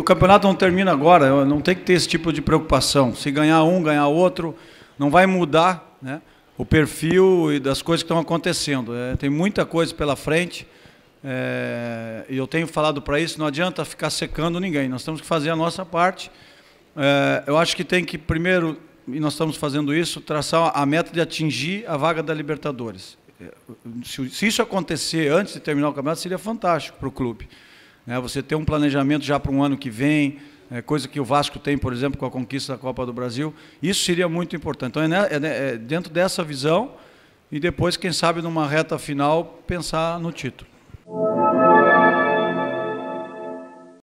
o campeonato não termina agora, não tem que ter esse tipo de preocupação. Se ganhar um, ganhar outro, não vai mudar né, o perfil e das coisas que estão acontecendo. É, tem muita coisa pela frente é, e eu tenho falado para isso, não adianta ficar secando ninguém, nós temos que fazer a nossa parte. É, eu acho que tem que, primeiro, e nós estamos fazendo isso, traçar a meta de atingir a vaga da Libertadores. É, se, se isso acontecer antes de terminar o campeonato, seria fantástico para o clube né? você ter um planejamento já para um ano que vem, é, coisa que o Vasco tem, por exemplo, com a conquista da Copa do Brasil, isso seria muito importante. Então, é, né, é, né, é dentro dessa visão e depois, quem sabe, numa reta final, pensar no título.